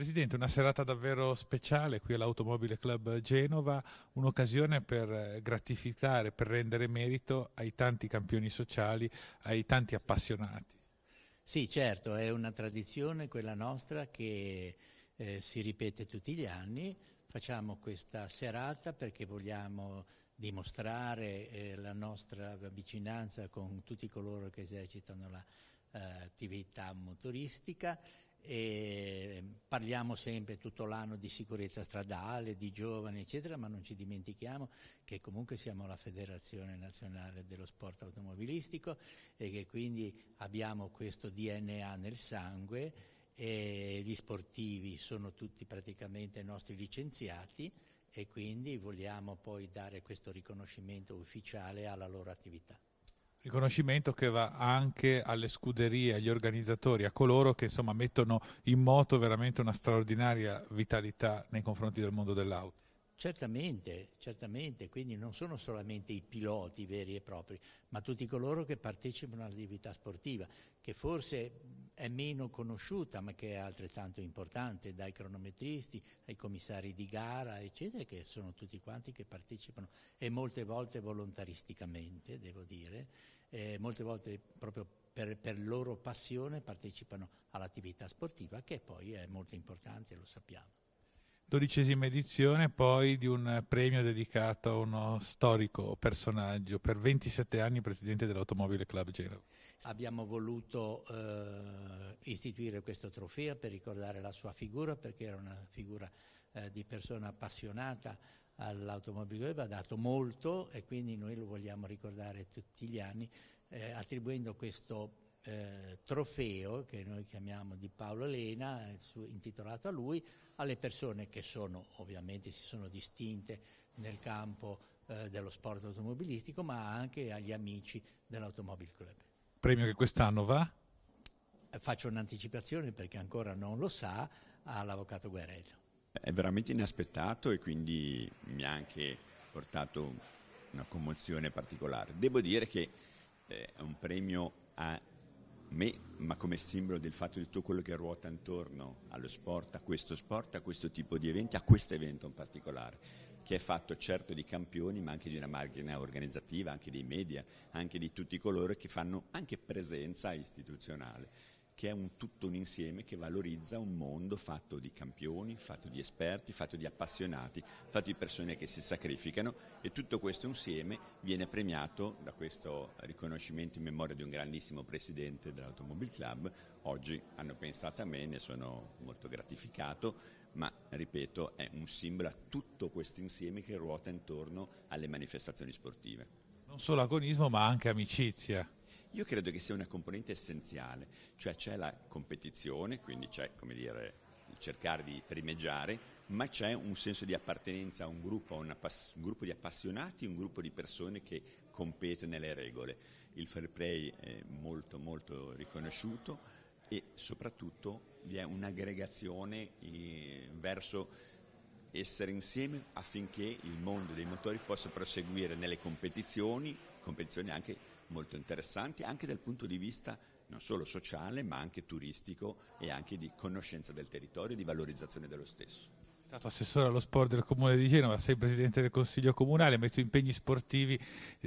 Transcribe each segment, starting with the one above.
Presidente, una serata davvero speciale qui all'Automobile Club Genova, un'occasione per eh, gratificare, per rendere merito ai tanti campioni sociali, ai tanti appassionati. Sì, certo, è una tradizione quella nostra che eh, si ripete tutti gli anni. Facciamo questa serata perché vogliamo dimostrare eh, la nostra vicinanza con tutti coloro che esercitano l'attività eh, motoristica e parliamo sempre tutto l'anno di sicurezza stradale, di giovani, eccetera, ma non ci dimentichiamo che comunque siamo la Federazione Nazionale dello Sport Automobilistico e che quindi abbiamo questo DNA nel sangue e gli sportivi sono tutti praticamente nostri licenziati e quindi vogliamo poi dare questo riconoscimento ufficiale alla loro attività. Riconoscimento che va anche alle scuderie, agli organizzatori, a coloro che insomma mettono in moto veramente una straordinaria vitalità nei confronti del mondo dell'auto. Certamente, certamente, quindi non sono solamente i piloti veri e propri, ma tutti coloro che partecipano all'attività sportiva, che forse è meno conosciuta ma che è altrettanto importante, dai cronometristi ai commissari di gara, eccetera, che sono tutti quanti che partecipano e molte volte volontaristicamente, devo dire, eh, molte volte proprio per, per loro passione partecipano all'attività sportiva, che poi è molto importante, lo sappiamo dodicesima edizione poi di un premio dedicato a uno storico personaggio, per 27 anni presidente dell'Automobile Club Genova. Abbiamo voluto eh, istituire questo trofeo per ricordare la sua figura, perché era una figura eh, di persona appassionata all'automobile, ha dato molto e quindi noi lo vogliamo ricordare tutti gli anni eh, attribuendo questo eh, trofeo che noi chiamiamo di Paolo Lena, eh, su, intitolato a lui, alle persone che sono ovviamente si sono distinte nel campo eh, dello sport automobilistico, ma anche agli amici dell'Automobile Club. Premio che quest'anno va? Eh, faccio un'anticipazione perché ancora non lo sa all'avvocato Guerrello. È veramente inaspettato e quindi mi ha anche portato una commozione particolare. Devo dire che è un premio a me, ma come simbolo del fatto di tutto quello che ruota intorno allo sport, a questo sport, a questo tipo di eventi, a questo evento in particolare, che è fatto certo di campioni, ma anche di una margine organizzativa, anche dei media, anche di tutti coloro che fanno anche presenza istituzionale che è un tutto un insieme che valorizza un mondo fatto di campioni, fatto di esperti, fatto di appassionati, fatto di persone che si sacrificano e tutto questo insieme viene premiato da questo riconoscimento in memoria di un grandissimo presidente dell'Automobile Club. Oggi hanno pensato a me, ne sono molto gratificato, ma ripeto è un simbolo a tutto questo insieme che ruota intorno alle manifestazioni sportive. Non solo agonismo ma anche amicizia. Io credo che sia una componente essenziale, cioè c'è la competizione, quindi c'è come dire, il cercare di rimeggiare, ma c'è un senso di appartenenza a un gruppo, a un gruppo di appassionati, un gruppo di persone che compete nelle regole. Il fair play è molto molto riconosciuto e soprattutto vi è un'aggregazione eh, verso essere insieme affinché il mondo dei motori possa proseguire nelle competizioni, competizioni anche molto interessanti anche dal punto di vista non solo sociale ma anche turistico e anche di conoscenza del territorio e di valorizzazione dello stesso. È stato assessore allo sport del comune di Genova, sei presidente del consiglio comunale, ma i tuoi impegni sportivi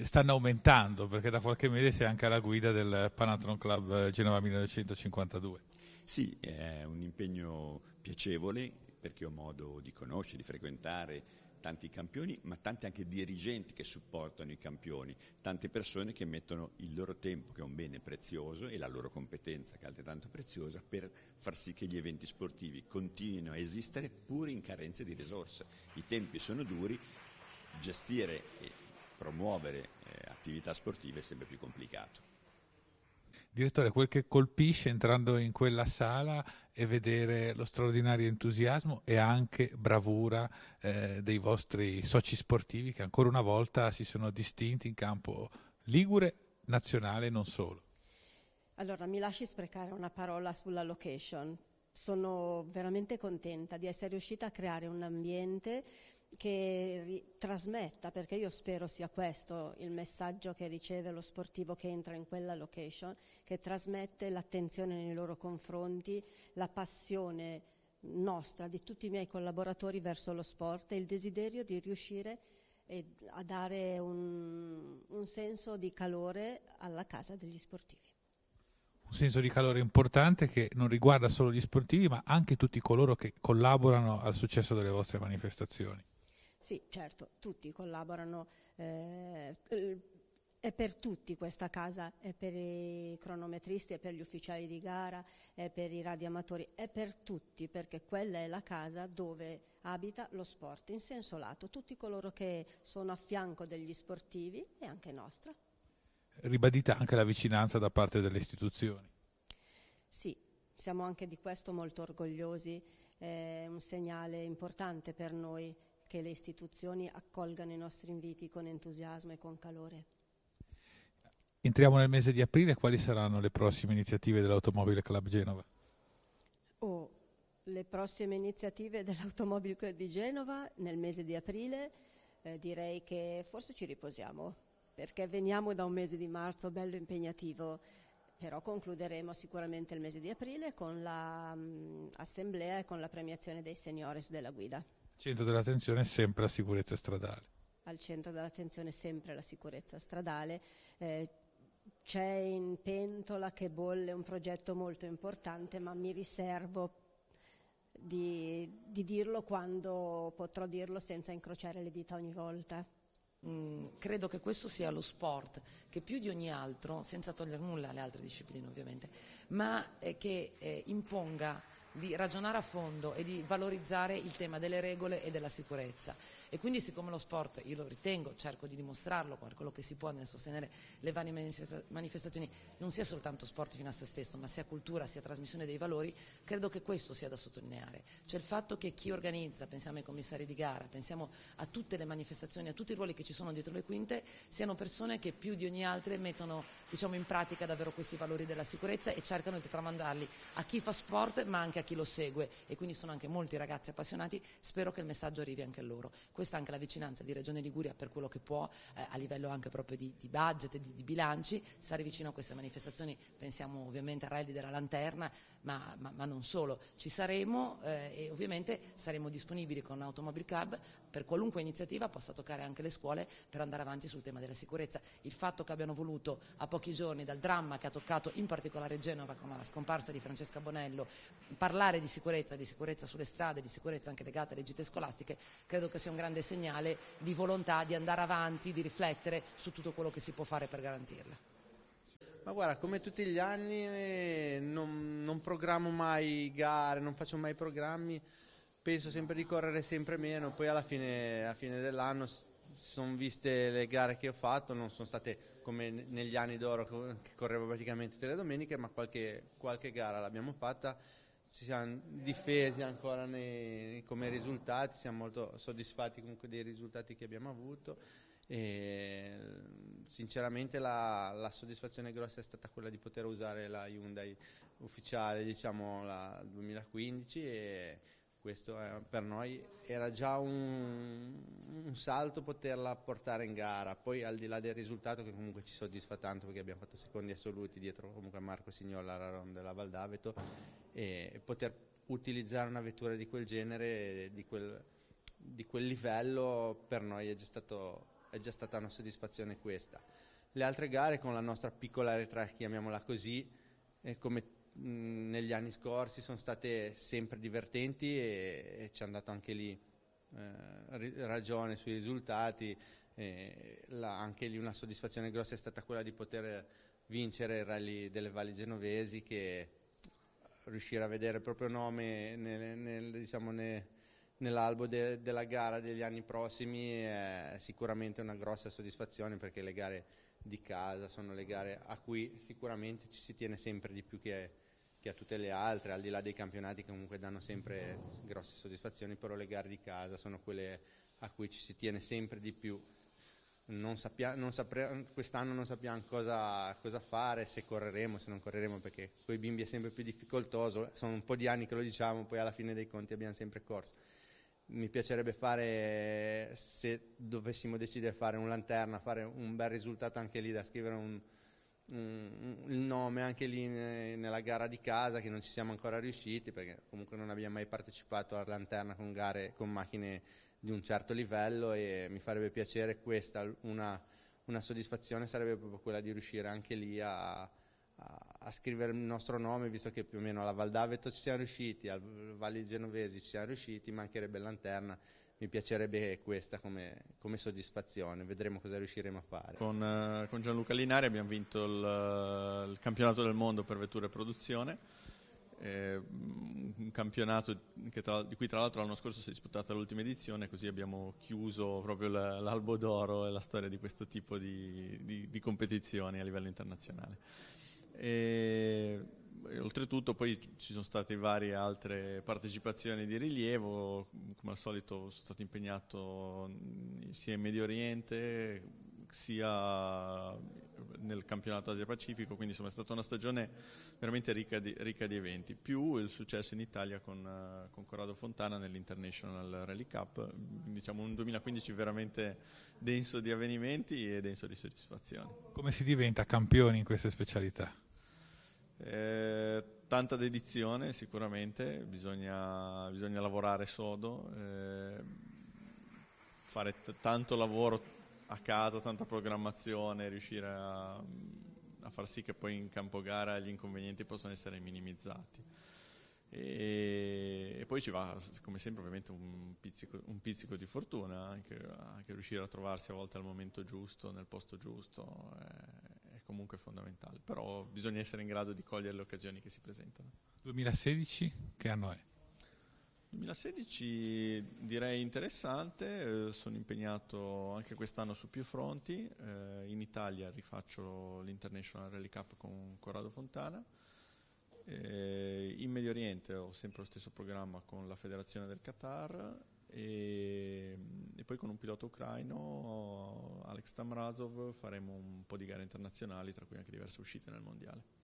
stanno aumentando perché da qualche mese sei anche alla guida del Panatron Club eh, Genova 1952. Sì, è un impegno piacevole perché ho modo di conoscere, di frequentare tanti campioni, ma tanti anche dirigenti che supportano i campioni, tante persone che mettono il loro tempo, che è un bene prezioso, e la loro competenza, che è altrettanto preziosa, per far sì che gli eventi sportivi continuino a esistere pur in carenze di risorse. I tempi sono duri, gestire e promuovere eh, attività sportive è sempre più complicato direttore, quel che colpisce entrando in quella sala è vedere lo straordinario entusiasmo e anche bravura eh, dei vostri soci sportivi che ancora una volta si sono distinti in campo ligure, nazionale e non solo. Allora, mi lasci sprecare una parola sulla location. Sono veramente contenta di essere riuscita a creare un ambiente che ri- trasmetta, perché io spero sia questo il messaggio che riceve lo sportivo che entra in quella location, che trasmette l'attenzione nei loro confronti, la passione nostra, di tutti i miei collaboratori verso lo sport e il desiderio di riuscire eh, a dare un, un senso di calore alla casa degli sportivi un senso di calore importante che non riguarda solo gli sportivi, ma anche tutti coloro che collaborano al successo delle vostre manifestazioni. Sì, certo, tutti collaborano. Eh, è per tutti questa casa, è per i cronometristi, è per gli ufficiali di gara, è per i radioamatori, è per tutti perché quella è la casa dove abita lo sport in senso lato, tutti coloro che sono a fianco degli sportivi e anche nostra. Ribadita anche la vicinanza da parte delle istituzioni. Sì, siamo anche di questo molto orgogliosi, è un segnale importante per noi che le istituzioni accolgano i nostri inviti con entusiasmo e con calore. Entriamo nel mese di aprile, quali saranno le prossime iniziative dell'Automobile Club Genova? Oh, le prossime iniziative dell'Automobile Club di Genova nel mese di aprile eh, direi che forse ci riposiamo perché veniamo da un mese di marzo bello impegnativo però concluderemo sicuramente il mese di aprile con l'assemblea la, mm, e con la premiazione dei seniores della guida centro dell'attenzione è sempre la sicurezza stradale. Al centro dell'attenzione è sempre la sicurezza stradale. Eh, c'è in pentola che bolle un progetto molto importante, ma mi riservo di, di dirlo quando potrò dirlo senza incrociare le dita ogni volta. Mm, credo che questo sia lo sport che più di ogni altro, senza togliere nulla alle altre discipline ovviamente, ma eh, che eh, imponga di ragionare a fondo e di valorizzare il tema delle regole e della sicurezza. E quindi siccome lo sport, io lo ritengo, cerco di dimostrarlo con quello che si può nel sostenere le varie manifestazioni, non sia soltanto sport fino a se stesso, ma sia cultura, sia trasmissione dei valori, credo che questo sia da sottolineare. Cioè il fatto che chi organizza, pensiamo ai commissari di gara, pensiamo a tutte le manifestazioni, a tutti i ruoli che ci sono dietro le quinte, siano persone che più di ogni altra mettono diciamo, in pratica davvero questi valori della sicurezza e cercano di tramandarli a chi fa sport ma anche a a chi lo segue e quindi sono anche molti ragazzi appassionati, spero che il messaggio arrivi anche a loro. Questa è anche la vicinanza di Regione Liguria per quello che può eh, a livello anche proprio di, di budget, di, di bilanci, stare vicino a queste manifestazioni, pensiamo ovviamente al Rally della Lanterna, ma, ma, ma non solo. Ci saremo eh, e ovviamente saremo disponibili con Automobile Club per qualunque iniziativa possa toccare anche le scuole per andare avanti sul tema della sicurezza. Il fatto che abbiano voluto a pochi giorni dal dramma che ha toccato in particolare Genova con la scomparsa di Francesca Bonello parlare di sicurezza, di sicurezza sulle strade, di sicurezza anche legata alle gite scolastiche, credo che sia un grande segnale di volontà di andare avanti, di riflettere su tutto quello che si può fare per garantirla. Ma guarda, come tutti gli anni eh, non, non programmo mai gare, non faccio mai programmi, penso sempre di correre sempre meno, poi alla fine, alla fine dell'anno sono viste le gare che ho fatto, non sono state come negli anni d'oro che correvo praticamente tutte le domeniche, ma qualche, qualche gara l'abbiamo fatta, ci siamo difesi ancora nei, come risultati, siamo molto soddisfatti comunque dei risultati che abbiamo avuto e sinceramente la, la, soddisfazione grossa è stata quella di poter usare la Hyundai ufficiale diciamo la 2015 e questo è, eh, per noi era già un, un, salto poterla portare in gara poi al di là del risultato che comunque ci soddisfa tanto perché abbiamo fatto secondi assoluti dietro comunque a Marco Signola Raron della Valdaveto e poter utilizzare una vettura di quel genere di quel, di quel livello per noi è già stato è già stata una soddisfazione questa. Le altre gare con la nostra piccola retrack, chiamiamola così, eh, come mh, negli anni scorsi sono state sempre divertenti e, e ci hanno dato anche lì eh, ragione sui risultati, eh, la, anche lì una soddisfazione grossa è stata quella di poter vincere il rally delle valli genovesi che riuscire a vedere il proprio nome nel, nel, diciamo, nel, nell'albo de della gara degli anni prossimi è sicuramente una grossa soddisfazione perché le gare di casa sono le gare a cui sicuramente ci si tiene sempre di più che, che a tutte le altre, al di là dei campionati che comunque danno sempre grosse soddisfazioni, però le gare di casa sono quelle a cui ci si tiene sempre di più. quest'anno non sappiamo cosa, cosa fare, se correremo, se non correremo, perché con i bimbi è sempre più difficoltoso, sono un po' di anni che lo diciamo, poi alla fine dei conti abbiamo sempre corso mi piacerebbe fare, se dovessimo decidere fare un lanterna, fare un bel risultato anche lì da scrivere un, un, un nome anche lì ne, nella gara di casa che non ci siamo ancora riusciti perché comunque non abbiamo mai partecipato a lanterna con gare con macchine di un certo livello e mi farebbe piacere questa, una, una soddisfazione sarebbe proprio quella di riuscire anche lì a, a, scrivere il nostro nome, visto che più o meno alla Val d'Aveto ci siamo riusciti, al Valle Genovesi ci siamo riusciti, mancherebbe Lanterna, mi piacerebbe questa come, come soddisfazione, vedremo cosa riusciremo a fare. Con, eh, con Gianluca Linari abbiamo vinto il, il, campionato del mondo per vetture e produzione, eh, un campionato tra, di cui tra l'altro l'anno scorso si è disputata l'ultima edizione, così abbiamo chiuso proprio l'albo d'oro e la storia di questo tipo di, di, di competizioni a livello internazionale. E, oltretutto poi ci sono state varie altre partecipazioni di rilievo, come al solito sono stato impegnato mm, sia in Medio Oriente sia nel campionato Asia-Pacifico, quindi insomma è stata una stagione veramente ricca di, ricca di eventi, più il successo in Italia con, con Corrado Fontana nell'International Rally Cup, diciamo un 2015 veramente denso di avvenimenti e denso di soddisfazioni. Come si diventa campioni in queste specialità? Eh, tanta dedizione sicuramente, bisogna, bisogna lavorare sodo, eh, fare t- tanto lavoro a casa tanta programmazione, riuscire a, a far sì che poi in campo gara gli inconvenienti possano essere minimizzati. E, e poi ci va, come sempre, ovviamente un pizzico, un pizzico di fortuna, anche, anche, riuscire a trovarsi a volte al momento giusto, nel posto giusto, è, è comunque fondamentale. Però bisogna essere in grado di cogliere le occasioni che si presentano. 2016, che anno è? 2016 direi interessante, eh, sono impegnato anche quest'anno su più fronti, eh, in Italia rifaccio l'International Rally Cup con Corrado Fontana, eh, in Medio Oriente ho sempre lo stesso programma con la Federazione del Qatar e, e poi con un pilota ucraino, Alex Tamrazov, faremo un po' di gare internazionali, tra cui anche diverse uscite nel Mondiale.